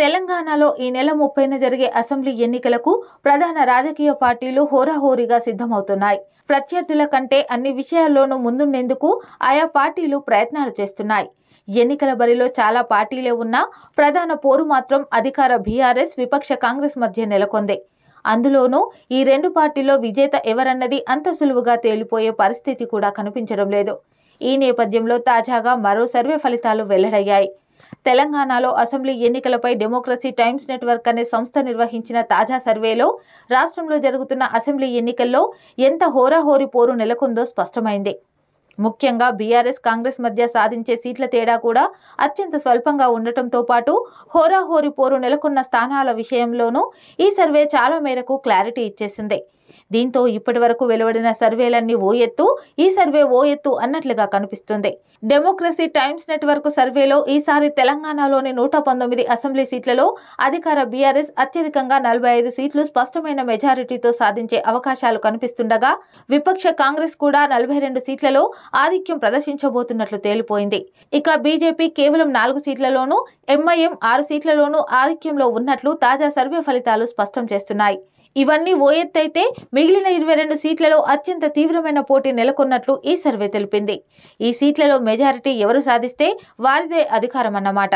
తెలంగాణలో ఈ నెల ముప్పైన జరిగే అసెంబ్లీ ఎన్నికలకు ప్రధాన రాజకీయ పార్టీలు హోరాహోరీగా సిద్ధమవుతున్నాయి ప్రత్యర్థుల కంటే అన్ని విషయాల్లోనూ ముందుండేందుకు ఆయా పార్టీలు ప్రయత్నాలు చేస్తున్నాయి ఎన్నికల బరిలో చాలా పార్టీలే ఉన్నా ప్రధాన పోరు మాత్రం అధికార బీఆర్ఎస్ విపక్ష కాంగ్రెస్ మధ్య నెలకొంది అందులోనూ ఈ రెండు పార్టీలో విజేత ఎవరన్నది అంత సులువుగా తేలిపోయే పరిస్థితి కూడా కనిపించడం లేదు ఈ నేపథ్యంలో తాజాగా మరో సర్వే ఫలితాలు వెల్లడయ్యాయి తెలంగాణలో అసెంబ్లీ ఎన్నికలపై డెమోక్రసీ టైమ్స్ నెట్వర్క్ అనే సంస్థ నిర్వహించిన తాజా సర్వేలో రాష్ట్రంలో జరుగుతున్న అసెంబ్లీ ఎన్నికల్లో ఎంత హోరాహోరి పోరు నెలకొందో స్పష్టమైంది ముఖ్యంగా బీఆర్ఎస్ కాంగ్రెస్ మధ్య సాధించే సీట్ల తేడా కూడా అత్యంత స్వల్పంగా ఉండటంతో పాటు హోరాహోరి పోరు నెలకొన్న స్థానాల విషయంలోనూ ఈ సర్వే చాలా మేరకు క్లారిటీ ఇచ్చేసింది దీంతో ఇప్పటి వరకు వెలువడిన సర్వేలన్నీ ఓ ఎత్తు ఈ సర్వే ఓ ఎత్తు అన్నట్లుగా కనిపిస్తుంది డెమోక్రసీ టైమ్స్ నెట్వర్క్ సర్వేలో ఈసారి తెలంగాణలోని నూట పంతొమ్మిది అసెంబ్లీ సీట్లలో అధికార బీఆర్ఎస్ అత్యధికంగా నలభై ఐదు సీట్లు స్పష్టమైన మెజారిటీతో సాధించే అవకాశాలు కనిపిస్తుండగా విపక్ష కాంగ్రెస్ కూడా నలభై రెండు సీట్లలో ఆధిక్యం ప్రదర్శించబోతున్నట్లు తేలిపోయింది ఇక బీజేపీ కేవలం నాలుగు సీట్లలోనూ ఎంఐఎం ఆరు సీట్లలోనూ ఆధిక్యంలో ఉన్నట్లు తాజా సర్వే ఫలితాలు స్పష్టం చేస్తున్నాయి ఇవన్నీ ఓ ఎత్తైతే మిగిలిన ఇరవై రెండు సీట్లలో అత్యంత తీవ్రమైన పోటీ నెలకొన్నట్లు ఈ సర్వే తెలిపింది ఈ సీట్లలో మెజారిటీ ఎవరు సాధిస్తే వారిదే అధికారమన్నమాట